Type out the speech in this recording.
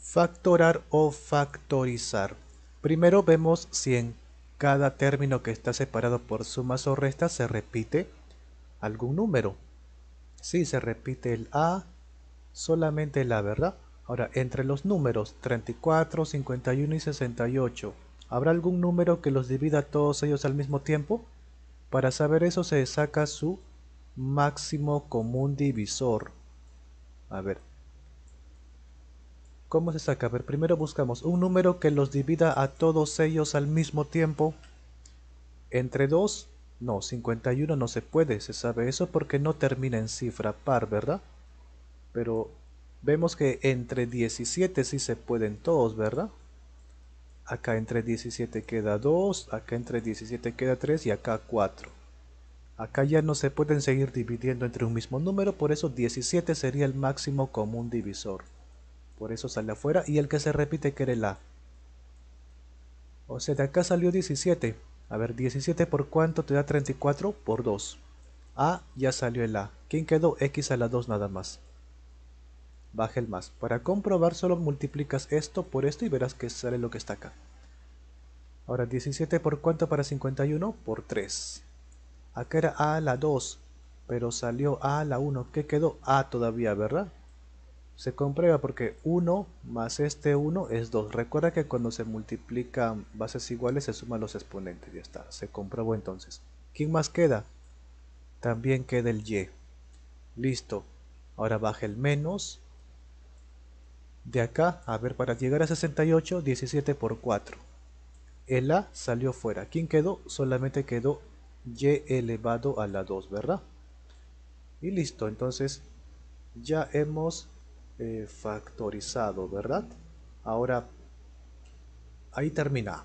Factorar o factorizar. Primero vemos si en cada término que está separado por sumas o restas se repite algún número. Si se repite el A, solamente el A, ¿verdad? Ahora, entre los números 34, 51 y 68, ¿habrá algún número que los divida todos ellos al mismo tiempo? Para saber eso se saca su máximo común divisor. A ver, ¿Cómo se saca? A ver, primero buscamos un número que los divida a todos ellos al mismo tiempo. Entre 2, no, 51 no se puede, se sabe eso porque no termina en cifra par, ¿verdad? Pero vemos que entre 17 sí se pueden todos, ¿verdad? Acá entre 17 queda 2, acá entre 17 queda 3 y acá 4. Acá ya no se pueden seguir dividiendo entre un mismo número, por eso 17 sería el máximo común divisor. Por eso sale afuera y el que se repite que era el A. O sea, de acá salió 17. A ver, 17 por cuánto te da 34 por 2. A ya salió el A. ¿Quién quedó? X a la 2 nada más. Baja el más. Para comprobar solo multiplicas esto por esto y verás que sale lo que está acá. Ahora 17 por cuánto para 51 por 3. Acá era A a la 2, pero salió A a la 1. ¿Qué quedó? A todavía, ¿verdad? se comprueba porque 1 más este 1 es 2. Recuerda que cuando se multiplican bases iguales se suman los exponentes. Ya está, se comprobó entonces. ¿Quién más queda? También queda el y. Listo. Ahora baja el menos. De acá, a ver, para llegar a 68, 17 por 4. El a salió fuera. ¿Quién quedó? Solamente quedó y elevado a la 2, ¿verdad? Y listo, entonces ya hemos eh, factorizado, ¿verdad? Ahora, ahí termina.